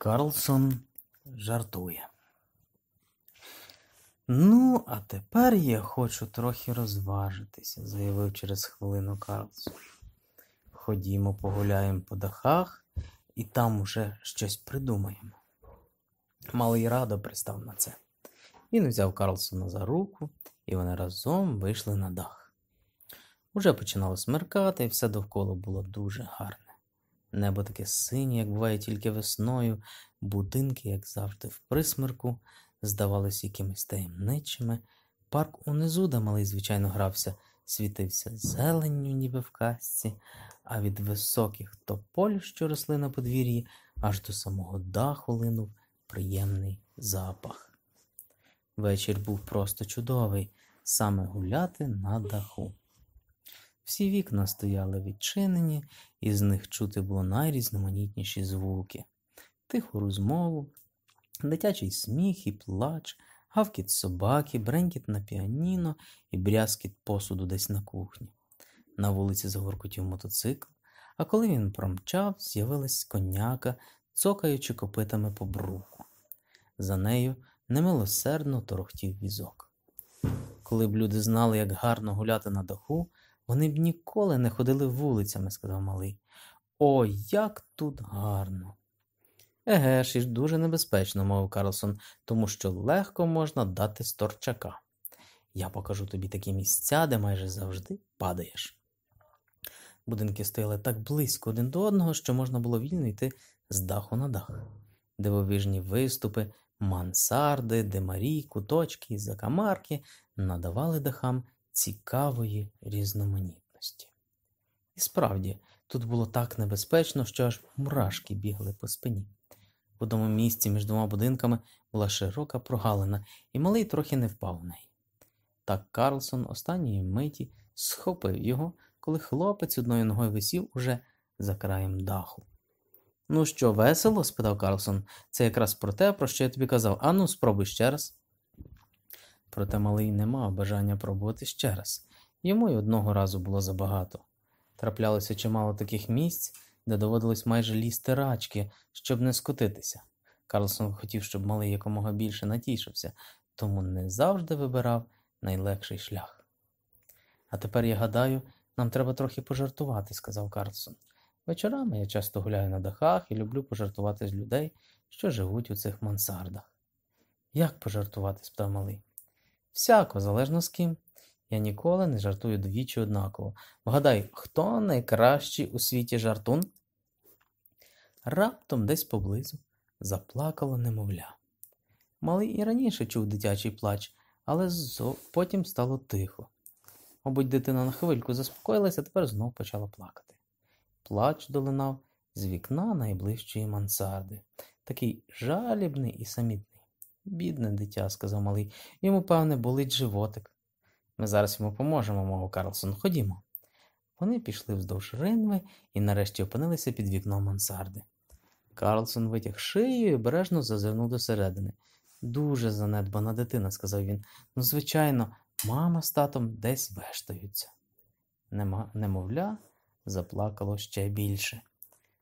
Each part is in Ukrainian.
Карлсон жартує. Ну, а тепер я хочу трохи розважитися, заявив через хвилину Карлсон. Ходімо, погуляємо по дахах і там уже щось придумаємо. Малий радо пристав на це. Він взяв Карлсона за руку, і вони разом вийшли на дах. Уже починало смеркати, і все довкола було дуже гарне. Небо таке синє, як буває тільки весною, будинки, як завжди, в присмерку, здавалось якимись таємничими. Парк унизу, де малий, звичайно, грався, світився зеленню, ніби в казці, а від високих тополь, що росли на подвір'ї, аж до самого даху линув приємний запах. Вечір був просто чудовий саме гуляти на даху. Всі вікна стояли відчинені, і з них чути було найрізноманітніші звуки, тиху розмову, дитячий сміх і плач, гавкіт собаки, бренкіт на піаніно і брязкіт посуду десь на кухні. На вулиці загоркотів мотоцикл, а коли він промчав, з'явилась коняка, цокаючи копитами по бруку. За нею немилосердно торохтів візок. Коли б люди знали, як гарно гуляти на даху, вони б ніколи не ходили вулицями, сказав малий. О, як тут гарно. Еге ж, і ж дуже небезпечно, мовив Карлсон, тому що легко можна дати сторчака. Я покажу тобі такі місця, де майже завжди падаєш. Будинки стояли так близько один до одного, що можна було вільно йти з даху на дах, дивовіжні виступи, мансарди, демарі, куточки і закамарки надавали дахам цікавої різноманітності. І справді, тут було так небезпечно, що аж мурашки бігли по спині. В одному місці між двома будинками була широка прогалина, і малий трохи не впав в неї. Так Карлсон останньої миті схопив його, коли хлопець одною ногою висів уже за краєм даху. Ну що, весело? спитав Карлсон. Це якраз про те, про що я тобі казав. Ану, спробуй ще раз проте малий не мав бажання пробувати ще раз, йому й одного разу було забагато. Траплялося чимало таких місць, де доводилось майже лізти рачки, щоб не скотитися. Карлсон хотів, щоб малий якомога більше натішився, тому не завжди вибирав найлегший шлях. А тепер я гадаю, нам треба трохи пожартувати, сказав Карлсон. Вечорами я часто гуляю на дахах і люблю пожартувати з людей, що живуть у цих мансардах. Як пожартувати? спитав малий. Всяко, залежно з ким. Я ніколи не жартую двічі однаково. Вгадай, хто найкращий у світі жартун? Раптом десь поблизу заплакало немовля. Малий і раніше чув дитячий плач, але потім стало тихо. Мабуть, дитина на хвильку заспокоїлася, тепер знов почала плакати. Плач долинав з вікна найближчої мансарди, такий жалібний і самітний. Бідне дитя, сказав малий, йому, певне, болить животик. Ми зараз йому поможемо, мого Карлсон, ходімо. Вони пішли вздовж ринви і нарешті опинилися під вікном мансарди. Карлсон витяг шию і обережно зазирнув досередини. Дуже занедбана дитина, сказав він. Ну, звичайно, мама з татом десь вештаються. Нема, немовля, заплакало ще більше.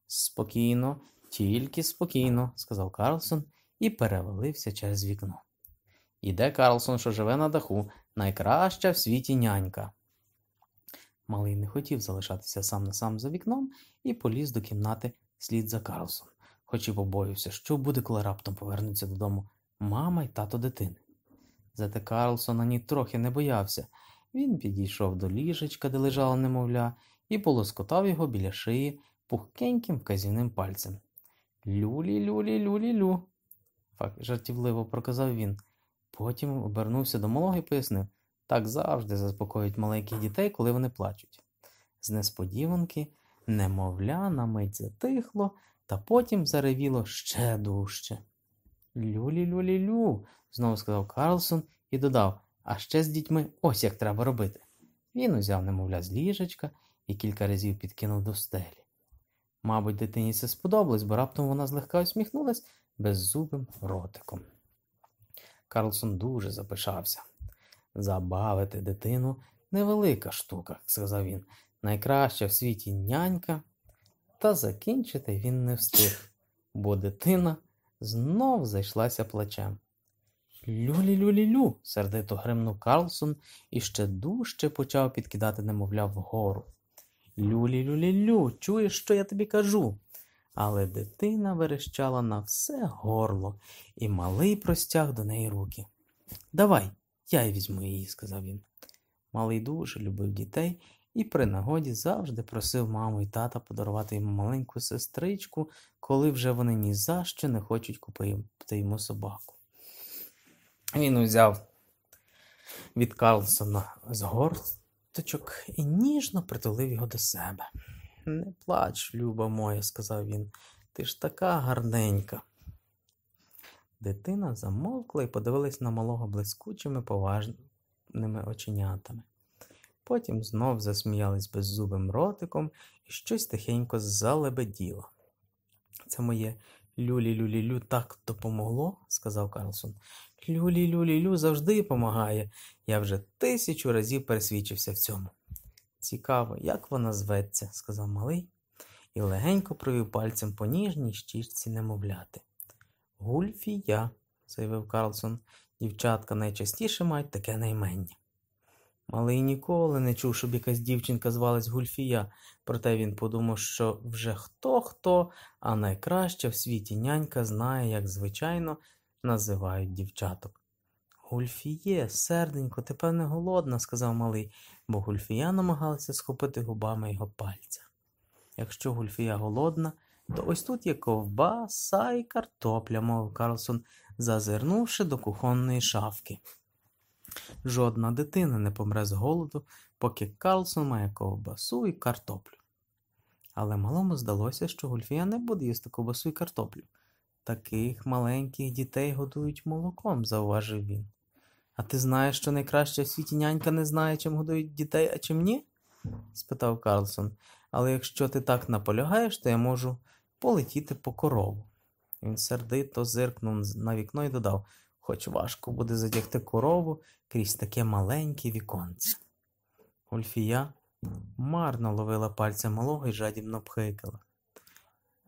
Спокійно, тільки спокійно, сказав Карлсон і перевалився через вікно. Іде Карлсон, що живе на даху, найкраща в світі нянька. Малий не хотів залишатися сам на сам за вікном і поліз до кімнати слід за Карлсон, хоч і побоювся, що буде, коли раптом повернуться додому мама й тато дитини. Зате Карлсон ані трохи не боявся. Він підійшов до ліжечка, де лежала немовля, і полоскотав його біля шиї пухкеньким вказівним пальцем. Люлі люлі люлі лю жартівливо проказав він. Потім обернувся до малого і пояснив так завжди заспокоюють маленьких дітей, коли вони плачуть. З несподіванки немовля на мить затихло, та потім заревіло ще дужче. Люлі люлі лю, знову сказав Карлсон і додав а ще з дітьми ось як треба робити. Він узяв, немовля, з ліжечка і кілька разів підкинув до стелі. Мабуть, дитині це сподобалось, бо раптом вона злегка усміхнулась беззубим ротиком. Карлсон дуже запишався. Забавити дитину невелика штука, сказав він. Найкраща в світі нянька. Та закінчити він не встиг, бо дитина знов зайшлася плачем. Люлі люлі лю. сердито гримнув Карлсон і ще дужче почав підкидати немовля вгору. Люлі люлі лю, чуєш, що я тобі кажу? але дитина верещала на все горло, і малий простяг до неї руки. Давай, я й візьму її, сказав він. Малий дуже любив дітей і при нагоді завжди просив маму і тата подарувати йому маленьку сестричку, коли вже вони ні за що не хочуть купити йому собаку. Він узяв від Карлсона з горточок і ніжно притулив його до себе. Не плач, люба моя, сказав він, ти ж така гарненька. Дитина замовкла і подивилась на малого блискучими, поважними оченятами. Потім знов засміялись беззубим ротиком і щось тихенько залебеділо. Це моє люлі-люлі-лю так допомогло, сказав Карлсон. Люлі-люлі-лю завжди помагає. Я вже тисячу разів пересвідчився в цьому. Цікаво, як вона зветься, сказав малий і легенько провів пальцем по ніжній щічці немовляти. Гульфія, заявив Карлсон, дівчатка найчастіше мають таке наймення. Малий ніколи не чув, щоб якась дівчинка звалась Гульфія, проте він подумав, що вже хто хто, а найкраща в світі нянька знає, як звичайно називають дівчаток. Гульфіє, серденько, ти певне голодна, сказав малий, бо Гульфія намагалася схопити губами його пальця. Якщо Гульфія голодна, то ось тут є ковбаса і картопля, мовив Карлсон, зазирнувши до кухонної шафки. Жодна дитина не помре з голоду, поки Карлсон має ковбасу і картоплю. Але малому здалося, що Гульфія не буде їсти ковбасу і картоплю. Таких маленьких дітей годують молоком, зауважив він. А ти знаєш, що найкраща в світі нянька не знає, чим годують дітей, а чим ні? спитав Карлсон. Але якщо ти так наполягаєш, то я можу полетіти по корову. Він сердито зиркнув на вікно і додав, хоч важко буде задягти корову крізь таке маленьке віконце. Ольфія марно ловила пальця малого і жадібно пхикала.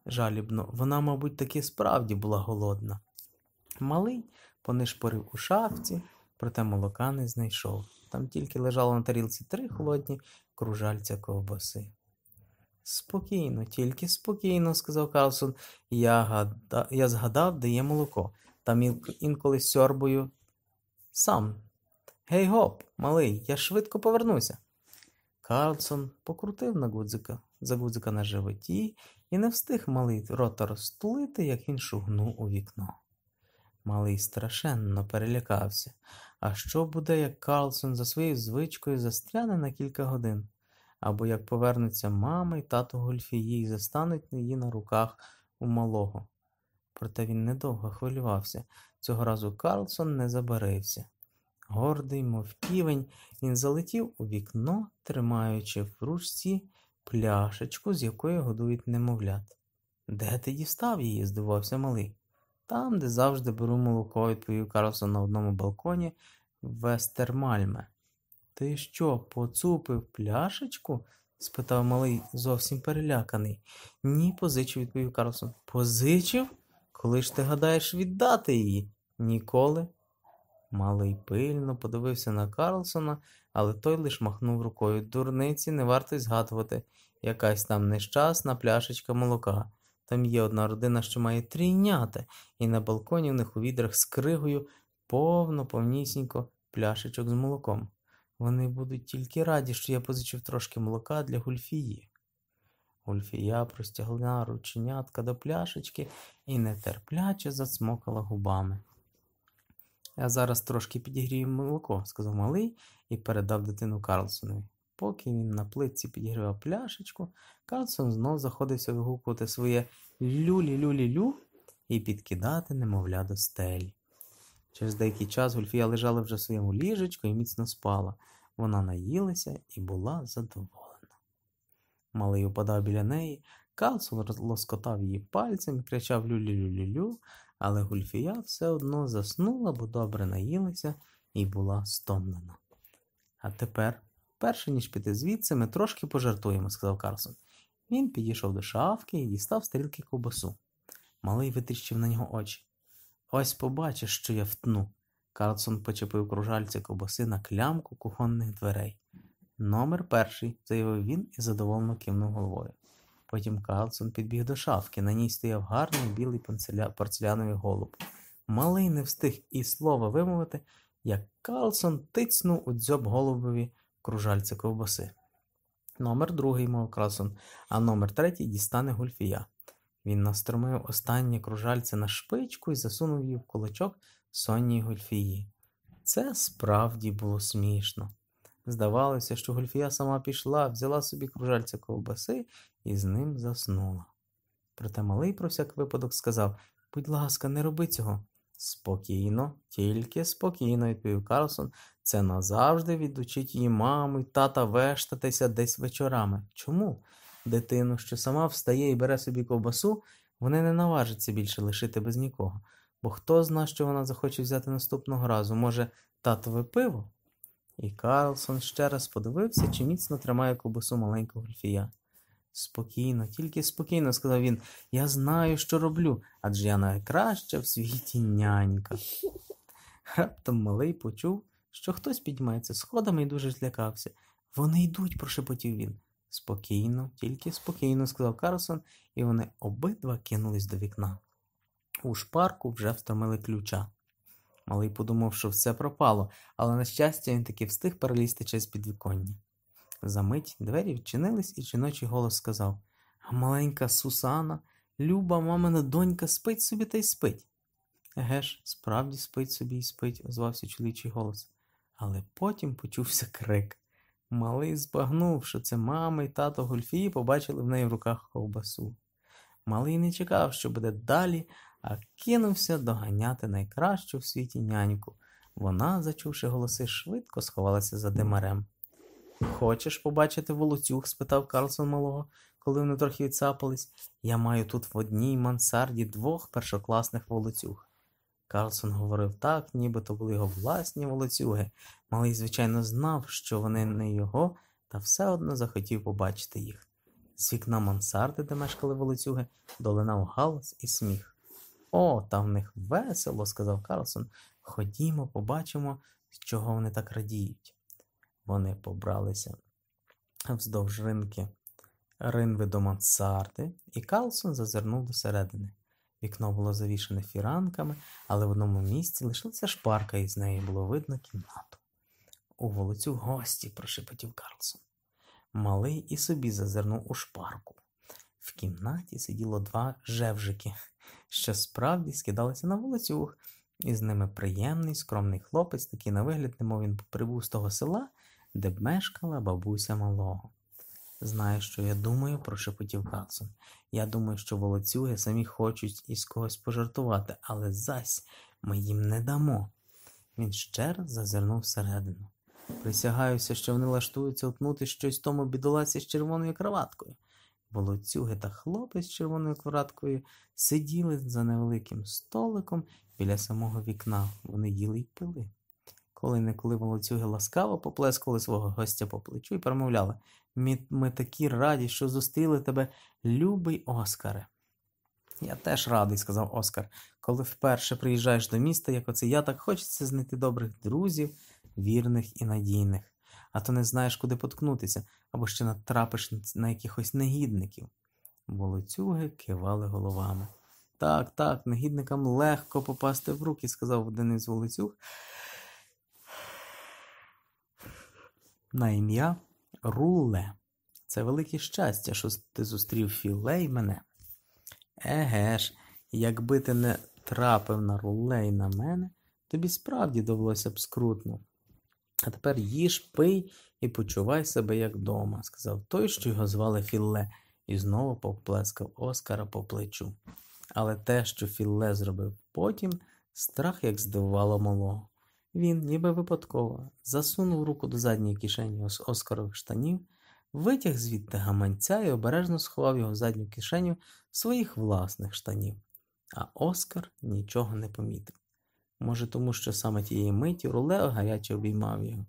Жалібно, вона, мабуть, таки справді була голодна. Малий понишпорив у шафці проте молока не знайшов. Там тільки лежало на тарілці три холодні кружальця ковбаси. Спокійно, тільки спокійно, сказав Карлсон. Я гада... я згадав, де є молоко. Там інколи сьорбую сам. Гей гоп, малий, я швидко повернуся. Карлсон покрутив на гудзика, за гудзика на животі і не встиг малий рота розтулити, як він шугнув у вікно. Малий страшенно перелякався. А що буде, як Карлсон за своєю звичкою застряне на кілька годин, або як повернуться мама і тато Гольфії і застануть її на руках у малого? Проте він недовго хвилювався. Цього разу Карлсон не забарився. Гордий, мов півень, він залетів у вікно, тримаючи в ручці пляшечку, з якої годують немовлят. Де ти дістав її? здивався малий там, де завжди беру молоко, відповів Карлсон на одному балконі Вестермальме. Ти що, поцупив пляшечку? спитав малий, зовсім переляканий. Ні, позичив, відповів Карлсон. Позичив? Коли ж ти гадаєш віддати її? Ніколи. Малий пильно подивився на Карлсона, але той лиш махнув рукою. Дурниці не варто згадувати якась там нещасна пляшечка молока. Там є одна родина, що має трійняти, і на балконі в них у відрах з кригою повно повнісінько пляшечок з молоком. Вони будуть тільки раді, що я позичив трошки молока для гульфії. Гульфія простягла рученятка до пляшечки і нетерпляче засмокала губами. Я зараз трошки підігрію молоко, сказав малий і передав дитину Карлсонові. Поки він на плитці підігрівав пляшечку, Карлсон знов заходився вигукувати своє люлі-люлі-лю і підкидати немовля до стелі. Через деякий час Гульфія лежала вже в своєму ліжечку і міцно спала. Вона наїлася і була задоволена. Малий упадав біля неї, Карлсон лоскотав її пальцем і кричав люлі-люлі-лю, але Гульфія все одно заснула, бо добре наїлася і була стомлена. А тепер. Перше ніж піти звідси, ми трошки пожартуємо, сказав Карлсон. Він підійшов до шафки і дістав стрілки ковбасу. Малий витріщив на нього очі. Ось побачиш, що я втну. Карлсон почепив кружальця ковбаси на клямку кухонних дверей. Номер перший, заявив він і задоволено кивнув головою. Потім Карлсон підбіг до шафки, на ній стояв гарний білий порцеляновий голуб. Малий не встиг і слова вимовити, як Карлсон тицнув у дзьоб голубові кружальце ковбаси. Номер другий, мов красун, а номер третій дістане гульфія. Він настромив останнє кружальце на шпичку і засунув її в кулачок сонній гульфії. Це справді було смішно. Здавалося, що гульфія сама пішла, взяла собі кружальце ковбаси і з ним заснула. Проте малий про всяк випадок сказав Будь ласка, не роби цього. Спокійно, тільки спокійно, відповів Карлсон. Це назавжди відучить її маму й тата вештатися десь вечорами. Чому? Дитину, що сама встає і бере собі ковбасу, вони не наважаться більше лишити без нікого. Бо хто зна, що вона захоче взяти наступного разу, може, татове пиво? І Карлсон ще раз подивився, чи міцно тримає ковбасу маленького гольфія. Спокійно, тільки спокійно, сказав він. Я знаю, що роблю, адже я найкраща в світі нянька. Раптом малий почув, що хтось піднімається сходами і дуже злякався. Вони йдуть, прошепотів він. Спокійно, тільки спокійно, сказав Карлсон, і вони обидва кинулись до вікна. У шпарку вже втомили ключа. Малий подумав, що все пропало, але на щастя він таки встиг перелізти через підвіконня. За мить двері відчинились, і жіночий голос сказав Маленька Сусана, люба мамина донька, спить собі та й спить. Еге ж, справді спить собі і спить, озвався чоловічий голос. Але потім почувся крик. Малий збагнув, що це мама і тато Гульфії побачили в неї в руках ковбасу. Малий не чекав, що буде далі, а кинувся доганяти найкращу в світі няньку. Вона, зачувши голоси, швидко сховалася за димарем. Хочеш побачити волоцюг? спитав Карлсон малого, коли вони трохи відсапались. Я маю тут в одній мансарді двох першокласних волоцюг. Карлсон говорив так, ніби то були його власні волоцюги. Малий, звичайно, знав, що вони не його, та все одно захотів побачити їх. З вікна мансарди, де мешкали волоцюги, долинав галас і сміх. О, там в них весело, сказав Карлсон. Ходімо, побачимо, з чого вони так радіють вони побралися вздовж ринки ринви до мансарди, і Карлсон зазирнув до середини. Вікно було завішене фіранками, але в одному місці лишилася шпарка, і з неї було видно кімнату. У вулицю гості, прошепотів Карлсон. Малий і собі зазирнув у шпарку. В кімнаті сиділо два жевжики, що справді скидалися на вулицю, і з ними приємний, скромний хлопець, такий на вигляд, немов він прибув з того села, де б мешкала бабуся малого. Знаю, що я думаю, прошепотів Кацун. Я думаю, що волоцюги самі хочуть із когось пожартувати, але зась ми їм не дамо. Він ще раз зазирнув всередину. Присягаюся, що вони лаштуються утнути щось тому бідолаці з червоною кроваткою. Волоцюги та хлопець з червоною кроваткою сиділи за невеликим столиком біля самого вікна. Вони їли й пили коли не коли волоцюги ласкаво поплескали свого гостя по плечу і промовляли ми, ми такі раді, що зустріли тебе, любий Оскаре. Я теж радий, сказав Оскар. Коли вперше приїжджаєш до міста, як оце я, так хочеться знайти добрих друзів, вірних і надійних, а то не знаєш, куди поткнутися, або ще натрапиш на якихось негідників. Волоцюги кивали головами. Так, так, негідникам легко попасти в руки, сказав один із волоцюг. на ім'я Руле. Це велике щастя, що ти зустрів Філе і мене. Еге ж, якби ти не трапив на Рулле і на мене, тобі справді довелося б скрутно. А тепер їж, пий і почувай себе як дома, сказав той, що його звали Філе, і знову поплескав Оскара по плечу. Але те, що Філле зробив потім, страх як здивувало малого. Він, ніби випадково, засунув руку до задньої кишені оскарових штанів, витяг звідти гаманця і обережно сховав його в задню кишеню своїх власних штанів, а Оскар нічого не помітив. Може, тому що саме тієї миті руле гаряче обіймав його,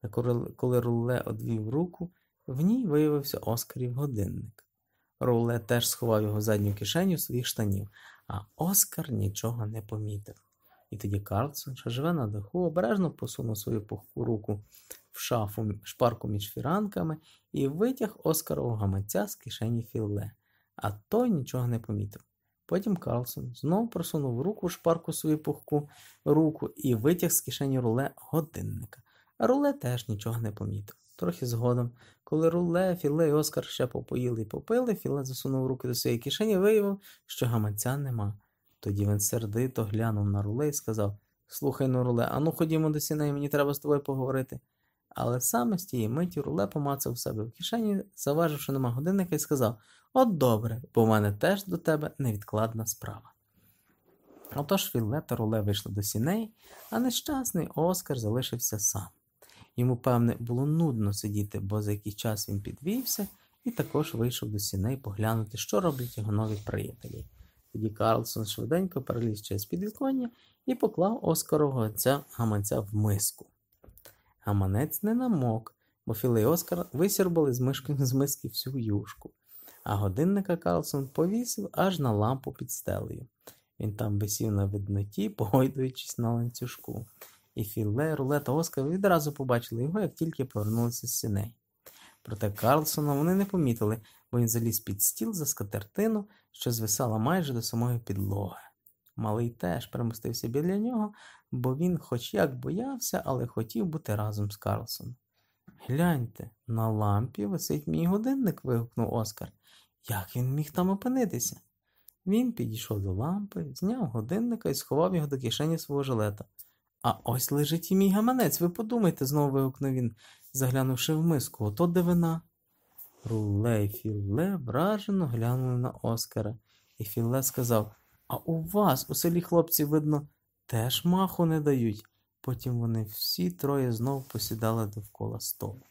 та коли Руле одвів руку, в ній виявився Оскарів годинник. Руле теж сховав його в задню кишеню своїх штанів, а Оскар нічого не помітив. І тоді Карлсон, що живе на даху, обережно посунув свою пухку руку в шафу шпарку між фіранками і витяг Оскарового гаманця з кишені Філле, а той нічого не помітив. Потім Карлсон знов просунув руку в шпарку свою пухку руку і витяг з кишені руле годинника. А руле теж нічого не помітив. Трохи згодом, коли руле, Філе і Оскар ще попоїли і попили, Філе засунув руки до своєї кишені і виявив, що гаманця нема. Тоді він сердито глянув на руле і сказав Слухай ну, руле, ану ходімо до сіней, мені треба з тобою поговорити. Але саме з тієї миті руле помацав себе в кишені, заваживши нема годинника, і сказав От добре, бо в мене теж до тебе невідкладна справа. Отож Філе та руле вийшли до сіней, а нещасний Оскар залишився сам. Йому, певне, було нудно сидіти, бо за якийсь час він підвівся і також вийшов до сіней поглянути, що роблять його нові приятелі. Тоді Карлсон швиденько переліз через підвіконня і поклав оскарового гаманця в миску. Гаманець не намок, бо Філе і Оскар висірбали з мишки з миски всю юшку, а годинника Карлсон повісив аж на лампу під стелею. Він там висів на видноті, погойдуючись на ланцюжку. І Філе, Руле та Оскар відразу побачили його, як тільки повернулися з сіней. Проте Карлсона вони не помітили, бо він заліз під стіл за скатертину, що звисала майже до самої підлоги. Малий теж примостився біля нього, бо він хоч як боявся, але хотів бути разом з Карлсоном. Гляньте, на лампі висить мій годинник. вигукнув Оскар. Як він міг там опинитися? Він підійшов до лампи, зняв годинника і сховав його до кишені свого жилета. А ось лежить і мій гаманець, ви подумайте, знову вигукнув він, заглянувши в миску, ото дивина. Руле і Філе вражено глянули на Оскара, і Філе сказав А у вас у селі хлопці, видно, теж маху не дають. Потім вони всі троє знову посідали довкола столу.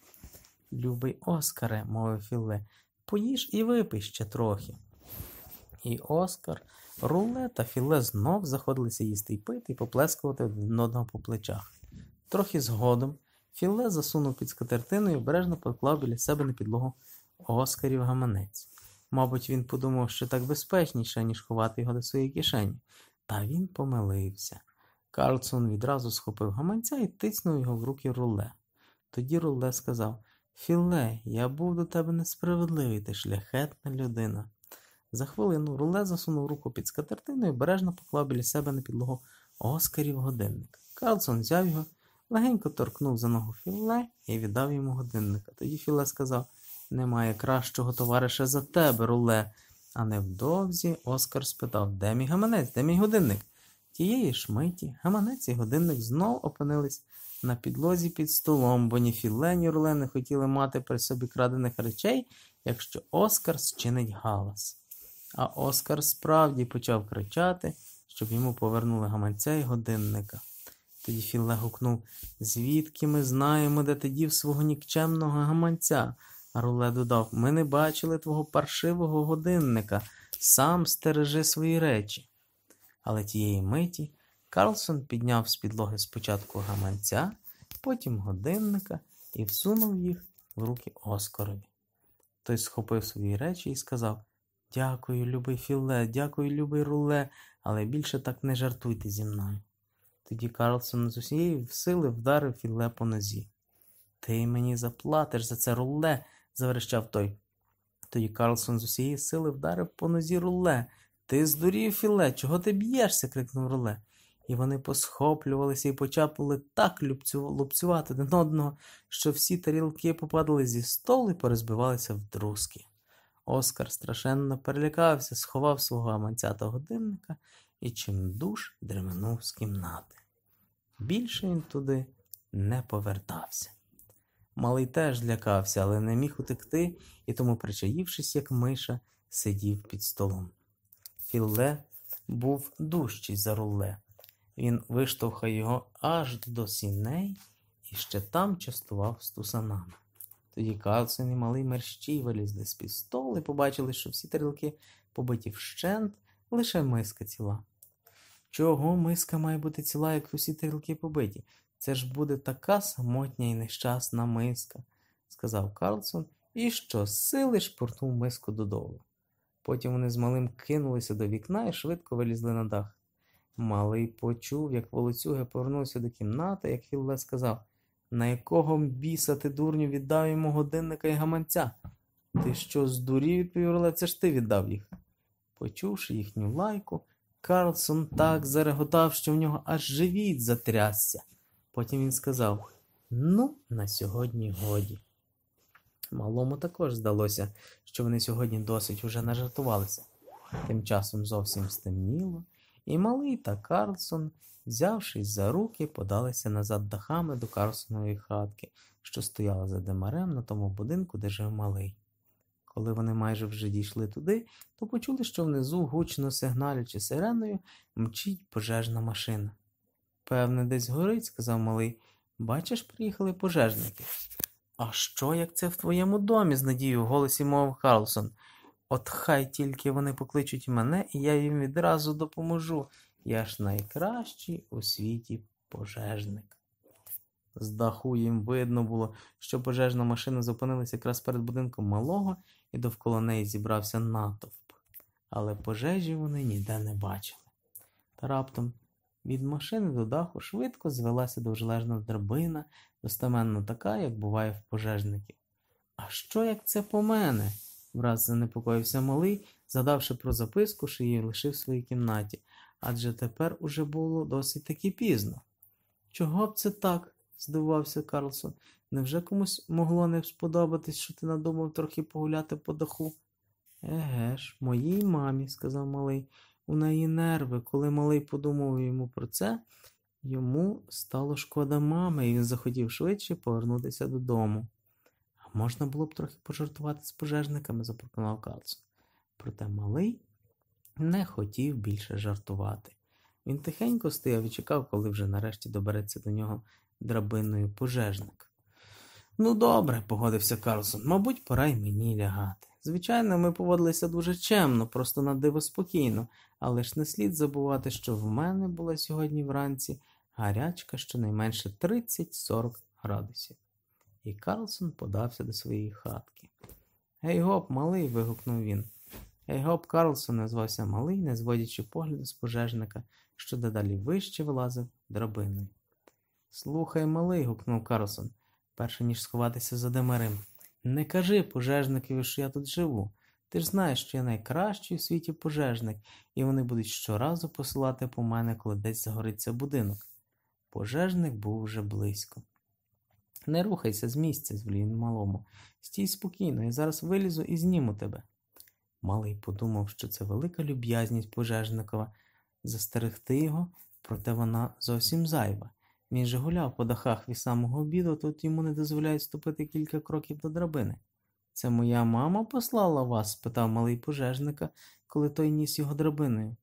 Любий Оскаре, мовив Філе, поїж і випий ще трохи. І Оскар, руле та Філе знов заходилися їсти й пити і поплескувати один одного по плечах. Трохи згодом Філе засунув під скатертиною і обережно поклав біля себе на підлогу Оскарів гаманець. Мабуть, він подумав, що так безпечніше, ніж ховати його до своєї кишені. Та він помилився. Карлсон відразу схопив гаманця і тиснув його в руки руле. Тоді руле сказав Філе, я був до тебе несправедливий, ти шляхетна людина. За хвилину руле засунув руку під скатертину і обережно поклав біля себе на підлогу Оскарів годинник. Карлсон взяв його, легенько торкнув за ногу Філе і віддав йому годинника. Тоді Філе сказав немає кращого товариша за тебе, руле. А невдовзі Оскар спитав, де мій гаманець, де мій годинник? Тієї ж миті гаманець і годинник знов опинились на підлозі під столом, бо ні Філе, ні Руле не хотіли мати при собі крадених речей, якщо Оскар зчинить галас. А Оскар справді почав кричати, щоб йому повернули гаманця і годинника. Тоді Філе гукнув Звідки ми знаємо, де ти дів свого нікчемного гаманця? Руле додав, ми не бачили твого паршивого годинника, сам стережи свої речі. Але тієї миті Карлсон підняв з підлоги спочатку гаманця, потім годинника і всунув їх в руки Оскарові. Той схопив свої речі і сказав Дякую, любий Філе, дякую, любий руле, але більше так не жартуйте зі мною. Тоді Карлсон з усієї сили вдарив Філе по нозі. Ти мені заплатиш за це руле, заверещав той. Тоді Карлсон з усієї сили вдарив по нозі руле. Ти здурів, Філе, чого ти б'єшся? крикнув руле. І вони посхоплювалися і почапали так лупцювати один одного, що всі тарілки попадали зі столу і порозбивалися в друзки. Оскар страшенно перелякався, сховав свого аманця та годинника і чимдуж дременув з кімнати. Більше він туди не повертався. Малий теж лякався, але не міг утекти і тому, причаївшись, як миша, сидів під столом. Філле був дужчий за руле. Він виштовхав його аж до сіней і ще там частував стусанами. Тоді Калсин і малий мерщій вилізли з під столу і побачили, що всі тарілки побиті вщент, лише миска ціла. Чого миска має бути ціла, як усі тарілки побиті? Це ж буде така самотня і нещасна миска, сказав Карлсон і що, щосили шпурнув миску додолу. Потім вони з малим кинулися до вікна і швидко вилізли на дах. Малий почув, як волоцюга повернувся до кімнати, як Хілле сказав На якого біса ти, дурню, віддав йому годинника і гаманця? Ти що, здурів, відповів Роле, це ж ти віддав їх. Почувши їхню лайку, Карлсон так зареготав, що в нього аж живіт затрясся. Потім він сказав: Ну, на сьогодні годі. Малому також здалося, що вони сьогодні досить уже нажартувалися. Тим часом зовсім стемніло, і малий та Карлсон, взявшись за руки, подалися назад дахами до Карлсонової хатки, що стояла за демарем на тому будинку, де жив малий. Коли вони майже вже дійшли туди, то почули, що внизу, гучно сигналючи сиреною, мчить пожежна машина. Певне, десь горить, сказав малий. Бачиш, приїхали пожежники. А що, як це в твоєму домі? з надією в голосі мовив Карлсон. От хай тільки вони покличуть мене, і я їм відразу допоможу. Я ж найкращий у світі пожежник. З даху їм видно було, що пожежна машина зупинилася якраз перед будинком малого, і довкола неї зібрався натовп. Але пожежі вони ніде не бачили. Та раптом від машини до даху швидко звелася довжележна драбина, достеменно така, як буває в пожежників. А що як це по мене? враз занепокоївся малий, задавши про записку, що її лишив в своїй кімнаті, адже тепер уже було досить таки пізно. Чого б це так? здивувався Карлсон. Невже комусь могло не сподобатись, що ти надумав трохи погуляти по даху? Еге ж, моїй мамі, сказав малий у неї нерви. Коли малий подумав йому про це, йому стало шкода мами, і він захотів швидше повернутися додому. А можна було б трохи пожартувати з пожежниками, запропонував Карлсон. Проте малий не хотів більше жартувати. Він тихенько стояв і чекав, коли вже нарешті добереться до нього драбиною пожежник. Ну, добре, погодився Карлсон, мабуть, пора й мені лягати. Звичайно, ми поводилися дуже чемно, просто на диво спокійно, але ж не слід забувати, що в мене була сьогодні вранці гарячка щонайменше 30-40 градусів. І Карлсон подався до своєї хатки. Гей гоп, малий. вигукнув він. Гей гоп, Карлсон назвався малий, не зводячи погляду з пожежника, що дедалі вище вилазив драбиною. Слухай, малий. гукнув Карлсон, перше ніж сховатися за демарим. Не кажи пожежникові, що я тут живу. Ти ж знаєш, що я найкращий у світі пожежник, і вони будуть щоразу посилати по мене, коли десь загориться будинок. Пожежник був вже близько. Не рухайся з місця, звелів малому. Стій спокійно, я зараз вилізу і зніму тебе. Малий подумав, що це велика люб'язність пожежникова застерегти його, проте вона зовсім зайва. Він же гуляв по дахах від самого обіду, тут йому не дозволяють ступити кілька кроків до драбини. Це моя мама послала вас? спитав малий пожежника, коли той ніс його драбиною.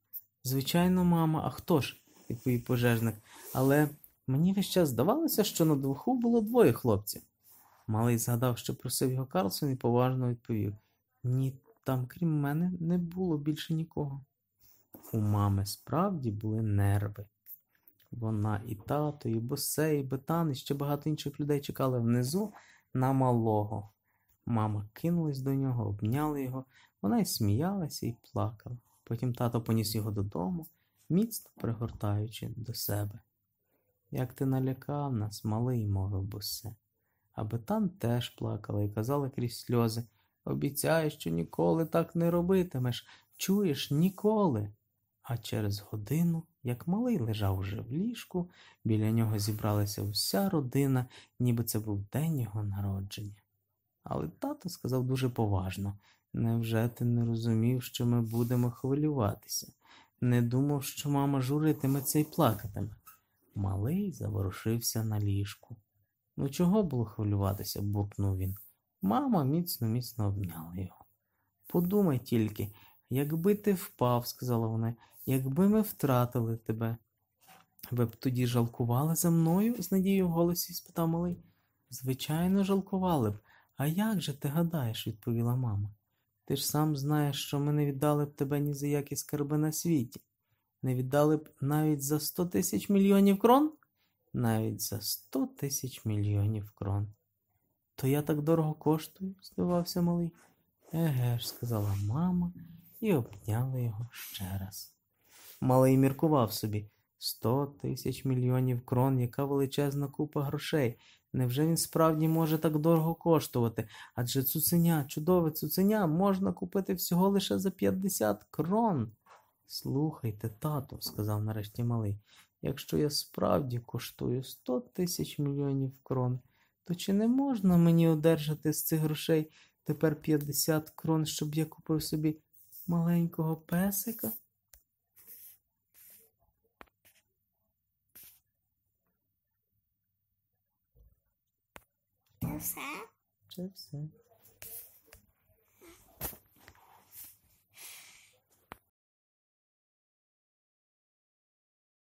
Звичайно, мама, а хто ж? відповів пожежник, але мені весь час здавалося, що на двоху було двоє хлопців. Малий згадав, що просив його Карлсон і поважно відповів Ні, там, крім мене, не було більше нікого. У мами справді були нерви. Вона і тато, і Босе, і Бетан, і ще багато інших людей чекали внизу на малого. Мама кинулась до нього, обняла його. Вона й сміялася і плакала. Потім тато поніс його додому, міцно пригортаючи до себе. Як ти налякав нас, малий, мовив Босе. А Бетан теж плакала і казала крізь сльози Обіцяю, що ніколи так не робитимеш. Чуєш, ніколи. А через годину, як малий лежав уже в ліжку, біля нього зібралася вся родина, ніби це був день його народження. Але тато сказав дуже поважно невже ти не розумів, що ми будемо хвилюватися? Не думав, що мама журитиметься і плакатиме. Малий заворушився на ліжку. Ну, чого було хвилюватися? буркнув він. Мама міцно міцно обняла його. Подумай тільки, Якби ти впав, сказала вона, якби ми втратили тебе. Ви б тоді жалкували за мною? з надією в голосі спитав малий. Звичайно, жалкували б. А як же ти гадаєш, відповіла мама. Ти ж сам знаєш, що ми не віддали б тебе ні за які скарби на світі, не віддали б навіть за сто тисяч мільйонів крон? Навіть за сто тисяч мільйонів крон. То я так дорого коштую, здивався малий. Еге ж, сказала мама і обняли його ще раз. Малий міркував собі сто тисяч мільйонів крон, яка величезна купа грошей. Невже він справді може так дорого коштувати? Адже цуценя, чудове цуценя можна купити всього лише за 50 крон. Слухайте, тату, сказав нарешті малий, якщо я справді коштую 100 тисяч мільйонів крон, то чи не можна мені одержати з цих грошей тепер 50 крон, щоб я купив собі маленького песика. Це все. Це все.